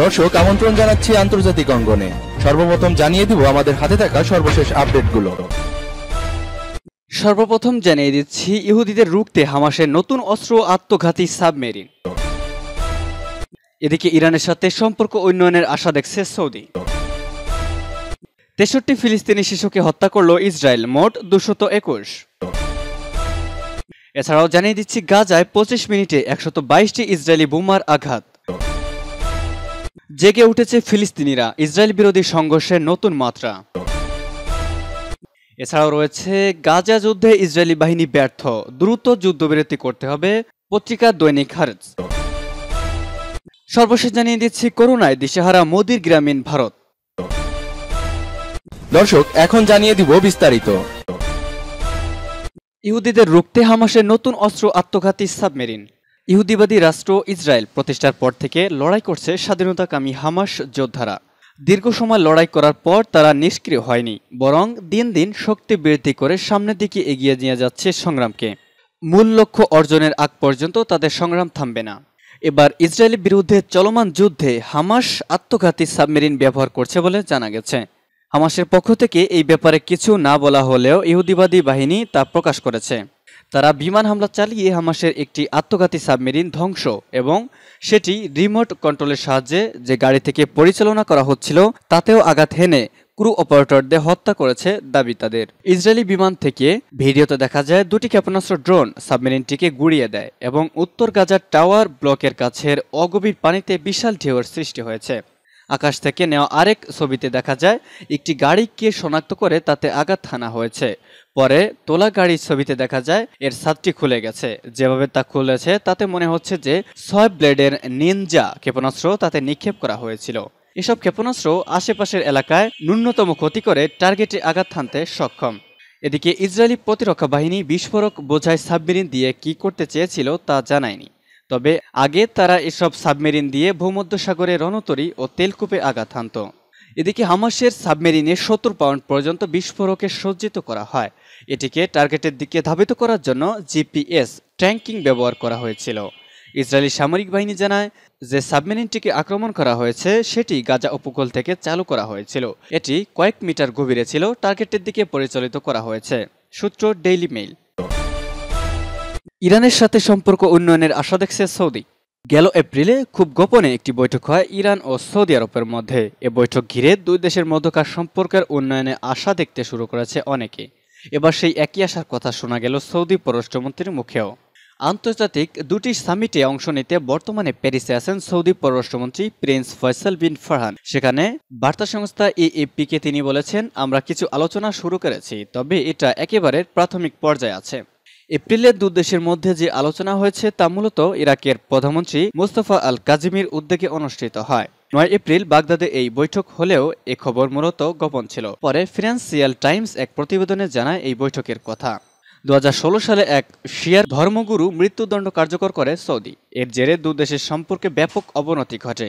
দর্শক আমন্ত্রণ জানাচ্ছি আন্তর্জাতিক অঙ্গনে সর্বপ্রথম জানিয়ে দিব আমাদের হাতে থাকা সর্বশেষ আপডেটগুলো সর্বপ্রথম জানিয়ে দিচ্ছি ইহুদিদের রুখতে হামাসের নতুন অস্ত্র আত্মঘাতী সাবমেরিন এদিকে ইরানের সাথে সম্পর্ক উন্নয়নের আশা দেখছে সৌদি তেষট্টি ফিলিস্তিনি শিশুকে হত্যা করল ইসরায়েল মোট দুশত একুশ এছাড়াও জানিয়ে দিচ্ছি গাজায় পঁচিশ মিনিটে একশত বাইশটি ইসরায়েলি বোমার আঘাত জেগে উঠেছে ফিলিস্তিনিরা ইসরায়েল বিরোধী সংঘর্ষের নতুন মাত্রা এছাড়াও রয়েছে গাজা যুদ্ধে ইসরায়েলি বাহিনী ব্যর্থ দ্রুত যুদ্ধবিরতি করতে হবে পত্রিকা দৈনিক হারজ সর্বশেষ জানিয়ে দিচ্ছি করোনায় দিশেহারা মোদির গ্রামীণ ভারত দর্শক এখন জানিয়ে দিব বিস্তারিত ইহুদিদের রুখতে হামাসের নতুন অস্ত্র আত্মঘাতী সাবমেরিন ইহুদিবাদী রাষ্ট্র ইসরায়েল প্রতিষ্ঠার পর থেকে লড়াই করছে স্বাধীনতাকামী হামাস যোদ্ধারা দীর্ঘ সময় লড়াই করার পর তারা নিষ্ক্রিয় হয়নি বরং দিন দিন শক্তি বৃদ্ধি করে সামনের দিকে এগিয়ে নিয়ে যাচ্ছে সংগ্রামকে মূল লক্ষ্য অর্জনের আগ পর্যন্ত তাদের সংগ্রাম থামবে না এবার ইসরায়েলের বিরুদ্ধে চলমান যুদ্ধে হামাস আত্মঘাতী সাবমেরিন ব্যবহার করছে বলে জানা গেছে হামাসের পক্ষ থেকে এই ব্যাপারে কিছু না বলা হলেও ইহুদিবাদী বাহিনী তা প্রকাশ করেছে তারা বিমান হামলা চালিয়ে হামাসের একটি আত্মঘাতী সাবমেরিন ধ্বংস এবং সেটি রিমোট কন্ট্রোলের সাহায্যে যে গাড়ি থেকে পরিচালনা করা হচ্ছিল তাতেও আঘাত হেনে ক্রু অপারেটরদের হত্যা করেছে দাবি তাদের ইসরায়েলি বিমান থেকে ভিডিওতে দেখা যায় দুটি ক্ষেপণাস্ত্র ড্রোন সাবমেরিনটিকে গুড়িয়ে দেয় এবং উত্তর গাজার টাওয়ার ব্লকের কাছের অগভীর পানিতে বিশাল ঢেউয়ের সৃষ্টি হয়েছে আকাশ থেকে নেওয়া আরেক ছবিতে দেখা যায় একটি গাড়িকে শনাক্ত করে তাতে আঘাত হানা হয়েছে পরে তোলা গাড়ির ছবিতে দেখা যায় এর ছাদটি খুলে গেছে যেভাবে তা খুলেছে তাতে মনে হচ্ছে যে ছয় ব্লেডের নিনজা ক্ষেপণাস্ত্র তাতে নিক্ষেপ করা হয়েছিল এসব ক্ষেপণাস্ত্র আশেপাশের এলাকায় ন্যূনতম ক্ষতি করে টার্গেটে আঘাত থানতে সক্ষম এদিকে ইসরায়েলি প্রতিরক্ষা বাহিনী বিস্ফোরক বোঝায় সাবমেরিন দিয়ে কি করতে চেয়েছিল তা জানায়নি তবে আগে তারা এসব সাবমেরিন দিয়ে সাগরে রণতরী ও তেলকূপে আঘাত হানত এদিকে হামাসের সাবমেরিনে সত্তর পাউন্ড পর্যন্ত বিস্ফোরকে সজ্জিত করা হয় এটিকে টার্গেটের দিকে ধাবিত করার জন্য জিপিএস ট্যাঙ্কিং ব্যবহার করা হয়েছিল ইসরায়েলি সামরিক বাহিনী জানায় যে সাবমেরিনটিকে আক্রমণ করা হয়েছে সেটি গাজা উপকূল থেকে চালু করা হয়েছিল এটি কয়েক মিটার গভীরে ছিল টার্গেটের দিকে পরিচালিত করা হয়েছে সূত্র ডেইলি মেইল ইরানের সাথে সম্পর্ক উন্নয়নের আশা দেখছে সৌদি গেল এপ্রিলে খুব গোপনে একটি বৈঠক হয় ইরান ও সৌদি আরবের মধ্যে এ বৈঠক ঘিরে দুই দেশের মধ্যকার সম্পর্কের উন্নয়নে আশা দেখতে শুরু করেছে অনেকে এবার সেই একই আশার কথা শোনা গেল সৌদি পররাষ্ট্রমন্ত্রীর মুখেও আন্তর্জাতিক দুটি সামিটে অংশ নিতে বর্তমানে প্যারিসে আছেন সৌদি পররাষ্ট্রমন্ত্রী প্রিন্স ফয়সাল বিন ফারহান সেখানে বার্তা সংস্থা এএপিকে তিনি বলেছেন আমরা কিছু আলোচনা শুরু করেছি তবে এটা একেবারে প্রাথমিক পর্যায়ে আছে এপ্রিলে দু দেশের মধ্যে যে আলোচনা হয়েছে তা মূলত ইরাকের প্রধানমন্ত্রী মুস্তফা আল কাজিমির উদ্যোগে অনুষ্ঠিত হয় নয় এপ্রিল বাগদাদে এই বৈঠক হলেও এ খবর মূলত গোপন ছিল পরে ফিনান্সিয়াল টাইমস এক প্রতিবেদনে জানায় এই বৈঠকের কথা দু সালে এক শিয়ার ধর্মগুরু মৃত্যুদণ্ড কার্যকর করে সৌদি এর জেরে দু দেশের সম্পর্কে ব্যাপক অবনতি ঘটে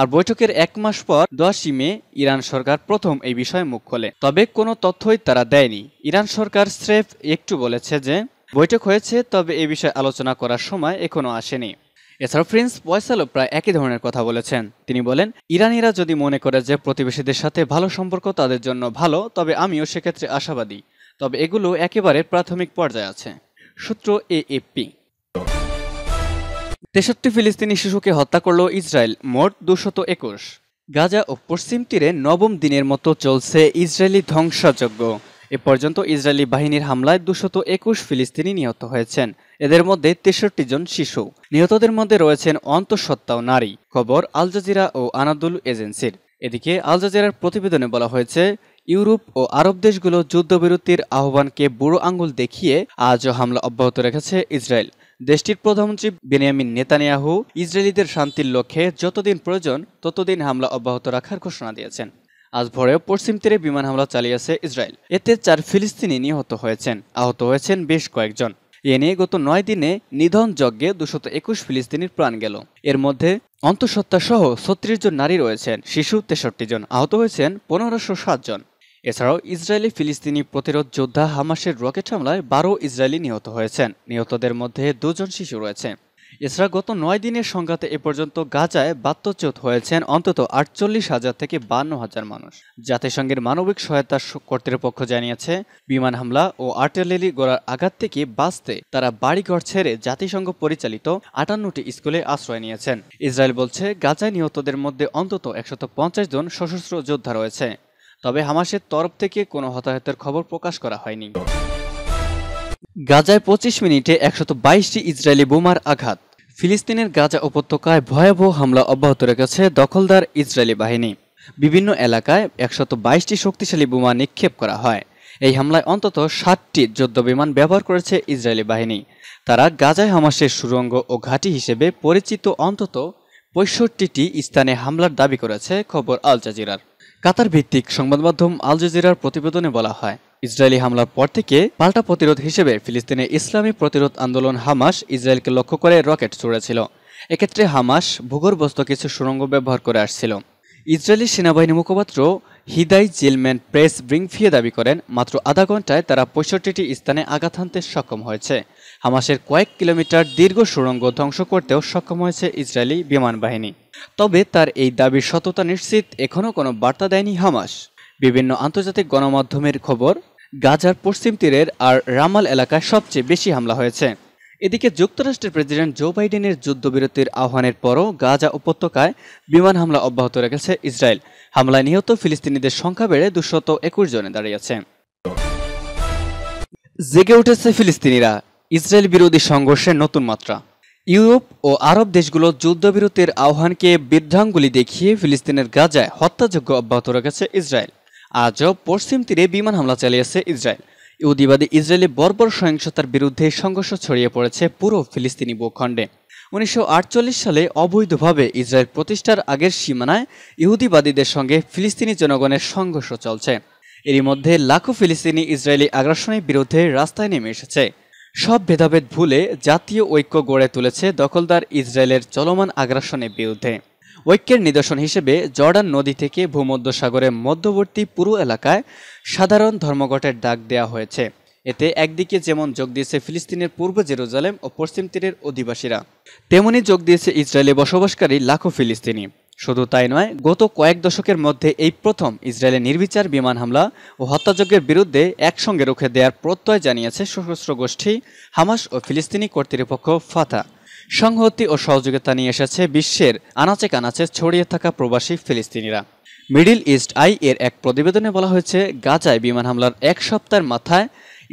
আর বৈঠকের এক মাস পর দশই মে ইরান সরকার প্রথম এই বিষয়ে মুখ খোলে তবে কোনো তথ্যই তারা দেয়নি ইরান সরকার স্রেফ একটু বলেছে যে বৈঠক হয়েছে তবে এ বিষয়ে আলোচনা করার সময় এখনও আসেনি এছাড়া প্রিন্স পয়সালো প্রায় একই ধরনের কথা বলেছেন তিনি বলেন ইরানিরা যদি মনে করে যে প্রতিবেশীদের সাথে ভালো সম্পর্ক তাদের জন্য ভালো তবে আমিও সেক্ষেত্রে আশাবাদী তবে এগুলো একেবারে প্রাথমিক পর্যায়ে আছে সূত্র এপি তেষট্টি ফিলিস্তিনি শিশুকে হত্যা করল ইসরায়েল মোট দুশত একুশ গাজা ও পশ্চিম তীরে নবম দিনের মতো চলছে ইসরায়েলি ধ্বংসযজ্ঞ এ পর্যন্ত ইসরায়েলি বাহিনীর হামলায় দুশত একুশ ফিলিস্তিনি নিহত হয়েছেন এদের মধ্যে তেষট্টি জন শিশু নিহতদের মধ্যে রয়েছেন অন্তঃসত্ত্বাও নারী খবর আল জাজিরা ও আনাদুল এজেন্সির এদিকে আল জাজিরার প্রতিবেদনে বলা হয়েছে ইউরোপ ও আরব দেশগুলো যুদ্ধবিরতির আহ্বানকে বুড়ো আঙুল দেখিয়ে আজও হামলা অব্যাহত রেখেছে ইসরায়েল দেশটির প্রধানমন্ত্রী বেনিয়ামিন নেতানিয়াহু ইসরায়েলিদের শান্তির লক্ষ্যে যতদিন প্রয়োজন ততদিন হামলা অব্যাহত রাখার ঘোষণা দিয়েছেন আজ ভোরে পশ্চিম তীরে বিমান হামলা চালিয়েছে ইসরায়েল এতে চার ফিলিস্তিনি নিহত হয়েছেন আহত হয়েছেন বেশ কয়েকজন এ নিয়ে গত নয় দিনে নিধন যজ্ঞে দুশত একুশ ফিলিস্তিনির প্রাণ গেল এর মধ্যে অন্তঃসত্ত্বা সহ ছত্রিশ জন নারী রয়েছেন শিশু তেষট্টি জন আহত হয়েছেন পনেরোশো সাত জন এছাড়াও ইসরায়েলি ফিলিস্তিনি প্রতিরোধ যোদ্ধা হামাসের রকেট হামলায় বারো ইসরায়েলি নিহত হয়েছেন নিহতদের মধ্যে দুজন শিশু রয়েছে এছাড়া গত নয় দিনের সংঘাতে এ পর্যন্ত গাজায় বাত্যচ্যুত হয়েছেন অন্তত আটচল্লিশ হাজার থেকে বান্ন হাজার মানুষ জাতিসংঘের মানবিক সহায়তা কর্তৃপক্ষ জানিয়েছে বিমান হামলা ও আর্টিলারি গোড়ার আঘাত থেকে বাঁচতে তারা বাড়িঘর ছেড়ে জাতিসংঘ পরিচালিত আটান্নটি স্কুলে আশ্রয় নিয়েছেন ইসরায়েল বলছে গাজায় নিহতদের মধ্যে অন্তত একশত পঞ্চাশ জন সশস্ত্র যোদ্ধা রয়েছে তবে হামাসের তরফ থেকে কোনো হতাহতের খবর প্রকাশ করা হয়নি গাজায় পঁচিশ মিনিটে একশত বাইশটি ইসরায়েলি বোমার আঘাত ফিলিস্তিনের গাজা উপত্যকায় ভয়াবহ হামলা অব্যাহত রেখেছে দখলদার ইসরায়েলি বাহিনী বিভিন্ন এলাকায় একশত বাইশটি শক্তিশালী বোমা নিক্ষেপ করা হয় এই হামলায় অন্তত ষাটটি যুদ্ধবিমান ব্যবহার করেছে ইসরায়েলি বাহিনী তারা গাজায় হামাসের সুরঙ্গ ও ঘাঁটি হিসেবে পরিচিত অন্তত পঁয়ষট্টিটি স্থানে হামলার দাবি করেছে খবর আল জাজিরার কাতার ভিত্তিক সংবাদ মাধ্যম আল জাজিরার প্রতিবেদনে বলা হয় ইসরায়েলি হামলার পর থেকে পাল্টা প্রতিরোধ হিসেবে ফিলিস্তিনে ইসলামী প্রতিরোধ আন্দোলন হামাস ইসরায়েলকে লক্ষ্য করে রকেট ছুড়েছিল এক্ষেত্রে হামাস ভূগর্ভস্থ কিছু সুড়ঙ্গ ব্যবহার করে আসছিল ইসরায়েলি সেনাবাহিনী মুখপাত্র হিদাই জিলম্যান প্রেস ব্রিংফিয়ে দাবি করেন মাত্র আধা ঘন্টায় তারা পঁয়ষট্টিটি স্থানে আঘাত হানতে সক্ষম হয়েছে হামাসের কয়েক কিলোমিটার দীর্ঘ সুড়ঙ্গ ধ্বংস করতেও সক্ষম হয়েছে ইসরায়েলি বিমান বাহিনী তবে তার এই দাবির সততা নিশ্চিত এখনও কোনো বার্তা দেয়নি হামাস বিভিন্ন আন্তর্জাতিক গণমাধ্যমের খবর গাজার পশ্চিম তীরের আর রামাল এলাকায় সবচেয়ে বেশি হামলা হয়েছে এদিকে যুক্তরাষ্ট্রের প্রেসিডেন্ট জো বাইডেনের যুদ্ধবিরতির আহ্বানের পরও গাজা উপত্যকায় বিমান হামলা অব্যাহত রেখেছে ইসরায়েল হামলায় নিহত ফিলিস্তিনিদের সংখ্যা বেড়ে দুশত একুশ জনে দাঁড়িয়েছে জেগে উঠেছে ফিলিস্তিনিরা ইসরায়েল বিরোধী সংঘর্ষের নতুন মাত্রা ইউরোপ ও আরব দেশগুলো যুদ্ধবিরতির আহ্বানকে বিধ্রাঙ্গুলি দেখিয়ে ফিলিস্তিনের গাজায় হত্যাযোগ্য অব্যাহত রেখেছে ইসরায়েল আজও পশ্চিম তীরে বিমান হামলা চালিয়েছে ইসরায়েল ইহুদিবাদী ইসরায়েলি বর্বর সহিংসতার বিরুদ্ধে সংঘর্ষ ছড়িয়ে পড়েছে পুরো ফিলিস্তিনি ভূখণ্ডে উনিশশো সালে অবৈধভাবে ইসরায়েল প্রতিষ্ঠার আগের সীমানায় ইহুদিবাদীদের সঙ্গে ফিলিস্তিনি জনগণের সংঘর্ষ চলছে এরই মধ্যে লাখো ফিলিস্তিনি ইসরায়েলি আগ্রাসনের বিরুদ্ধে রাস্তায় নেমে এসেছে সব ভেদাভেদ ভুলে জাতীয় ঐক্য গড়ে তুলেছে দখলদার ইসরায়েলের চলমান আগ্রাসনের বিরুদ্ধে ঐক্যের নিদর্শন হিসেবে জর্ডান নদী থেকে ভূমধ্যসাগরের মধ্যবর্তী পুরো এলাকায় সাধারণ ধর্মঘটের ডাক দেওয়া হয়েছে এতে একদিকে যেমন যোগ দিয়েছে ফিলিস্তিনের পূর্ব জেরুজালেম ও পশ্চিম তীরের অধিবাসীরা তেমনি যোগ দিয়েছে ইসরায়েলে বসবাসকারী লাখো ফিলিস্তিনি শুধু তাই নয় গত কয়েক দশকের মধ্যে এই প্রথম ইসরায়েলের নির্বিচার বিমান হামলা ও হত্যাযজ্ঞের বিরুদ্ধে একসঙ্গে রুখে দেওয়ার প্রত্যয় জানিয়েছে সশস্ত্র গোষ্ঠী হামাস ও ফিলিস্তিনি কর্তৃপক্ষ ফাতা সংহতি ও সহযোগিতা নিয়ে এসেছে বিশ্বের আনাচে কানাচে ছড়িয়ে থাকা প্রবাসী ফিলিস্তিনিরা মিডিল ইস্ট আই এর এক প্রতিবেদনে বলা হয়েছে গাজায় বিমান হামলার এক সপ্তাহের মাথায়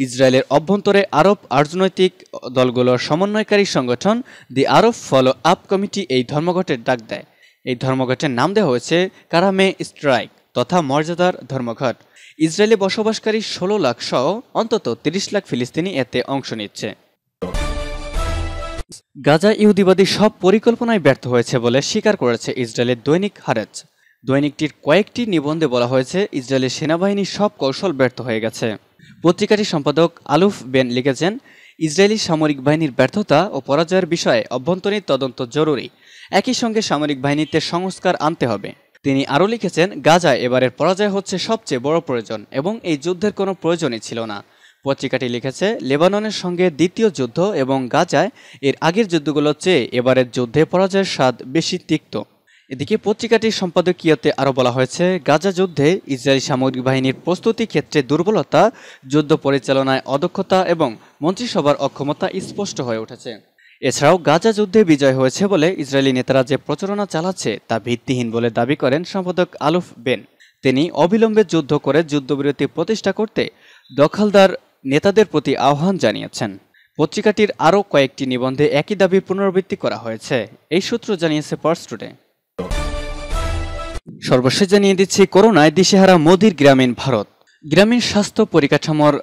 ইসরায়েলের অভ্যন্তরে আরব রাজনৈতিক দলগুলোর সমন্বয়কারী সংগঠন the Arab follow up committee এই ধর্মঘটের ডাক দেয় এই ধর্মঘটের নাম দেওয়া হয়েছে কারামে স্ট্রাইক তথা মর্যাদার ধর্মঘট ইসরায়েলে বসবাসকারী ষোলো লাখ সহ অন্তত তিরিশ লাখ ফিলিস্তিনি এতে অংশ নিচ্ছে গাজা ইহুদিবাদী সব পরিকল্পনায় ব্যর্থ হয়েছে বলে স্বীকার করেছে ইসরায়েলের দৈনিক হারেজ দৈনিকটির কয়েকটি নিবন্ধে বলা হয়েছে ইসরায়েলের সেনাবাহিনীর সব কৌশল ব্যর্থ হয়ে গেছে পত্রিকাটির সম্পাদক আলুফ বেন লিখেছেন ইসরায়েলি সামরিক বাহিনীর ব্যর্থতা ও পরাজয়ের বিষয়ে অভ্যন্তরীণ তদন্ত জরুরি একই সঙ্গে সামরিক বাহিনীতে সংস্কার আনতে হবে তিনি আরও লিখেছেন গাজা এবারের পরাজয় হচ্ছে সবচেয়ে বড় প্রয়োজন এবং এই যুদ্ধের কোনো প্রয়োজনই ছিল না পত্রিকাটি লিখেছে লেবাননের সঙ্গে দ্বিতীয় যুদ্ধ এবং গাজায় এর আগের যুদ্ধগুলোর চেয়ে এবারের যুদ্ধে পরাজয়ের স্বাদ বেশি তিক্ত এদিকে পত্রিকাটির সম্পাদকীয়তে আরও বলা হয়েছে গাজা যুদ্ধে ইসরায়েলি সামরিক বাহিনীর প্রস্তুতি ক্ষেত্রে দুর্বলতা যুদ্ধ পরিচালনায় অদক্ষতা এবং মন্ত্রিসভার অক্ষমতা স্পষ্ট হয়ে উঠেছে এছাড়াও গাজা যুদ্ধে বিজয় হয়েছে বলে ইসরায়েলি নেতারা যে প্রচারণা চালাচ্ছে তা ভিত্তিহীন বলে দাবি করেন সম্পাদক আলুফ বেন তিনি অবিলম্বে যুদ্ধ করে যুদ্ধবিরতি প্রতিষ্ঠা করতে দখলদার নেতাদের প্রতি আহ্বান জানিয়েছেন পত্রিকাটির আরও কয়েকটি নিবন্ধে একই দাবি পুনরাবৃত্তি করা হয়েছে এই সূত্র জানিয়েছে পার্স টুডে সর্বশেষ জানিয়ে দিচ্ছি করোনায় দিশেহারা মোদির গ্রামীণ ভারত গ্রামীণ স্বাস্থ্য পরিকাঠামোর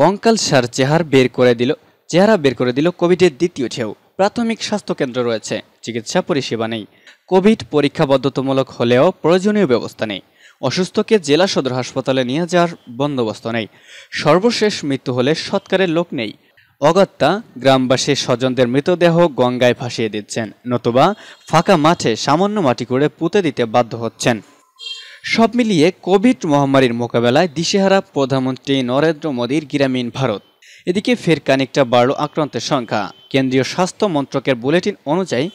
কঙ্কালসার চেহার বের করে দিল চেহারা বের করে দিল কোভিডের দ্বিতীয় ঢেউ প্রাথমিক স্বাস্থ্যকেন্দ্র রয়েছে চিকিৎসা পরিষেবা নেই কোভিড পরীক্ষা বাধ্যতামূলক হলেও প্রয়োজনীয় ব্যবস্থা নেই অসুস্থকে জেলা সদর হাসপাতালে নিয়ে যাওয়ার বন্দোবস্ত নেই সর্বশেষ মৃত্যু হলে সৎকারের লোক নেই অগত্যা গ্রামবাসীর স্বজনদের মৃতদেহ গঙ্গায় ভাসিয়ে দিচ্ছেন নতুবা ফাঁকা মাঠে সামান্য মাটি করে পুঁতে দিতে বাধ্য হচ্ছেন সব মিলিয়ে কোভিড মহামারীর মোকাবেলায় দিশেহারা প্রধানমন্ত্রী নরেন্দ্র মোদীর গ্রামীণ ভারত এদিকে ফের কানিকটা বাড়ল আক্রান্তের সংখ্যা কেন্দ্রীয় স্বাস্থ্য মন্ত্রকের বুলেটিন অনুযায়ী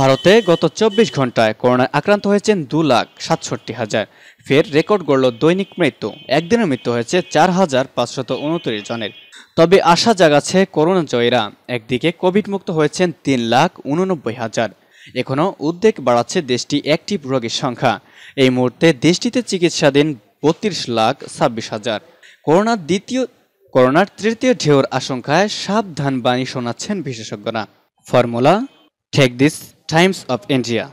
ভারতে গত চব্বিশ ঘন্টায় করোনায় আক্রান্ত হয়েছেন দু লাখ সাতষট্টি হাজার ফের রেকর্ড গড়ল দৈনিক মৃত্যু একদিনে মৃত্যু হয়েছে চার হাজার পাঁচশত উনত্রিশ জনের তবে আশা জাগাচ্ছে করোনা জয়েরা একদিকে কোভিড মুক্ত হয়েছেন তিন লাখ উননব্বই হাজার এখনও উদ্বেগ বাড়াচ্ছে দেশটি অ্যাক্টিভ রোগীর সংখ্যা এই মুহূর্তে দেশটিতে চিকিৎসাধীন বত্রিশ লাখ ছাব্বিশ হাজার করোনার দ্বিতীয় করোনার তৃতীয় ঢেউর আশঙ্কায় সাবধান বাণী শোনাচ্ছেন বিশেষজ্ঞরা formula take this Times of India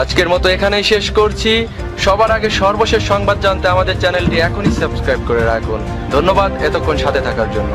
আজকের মতো এখানেই শেষ করছি সবার আগে সর্বশেষ সংবাদ জানতে আমাদের চ্যানেলটি এখনই সাবস্ক্রাইব করে রাখুন ধন্যবাদ এতক্ষণ সাথে থাকার জন্য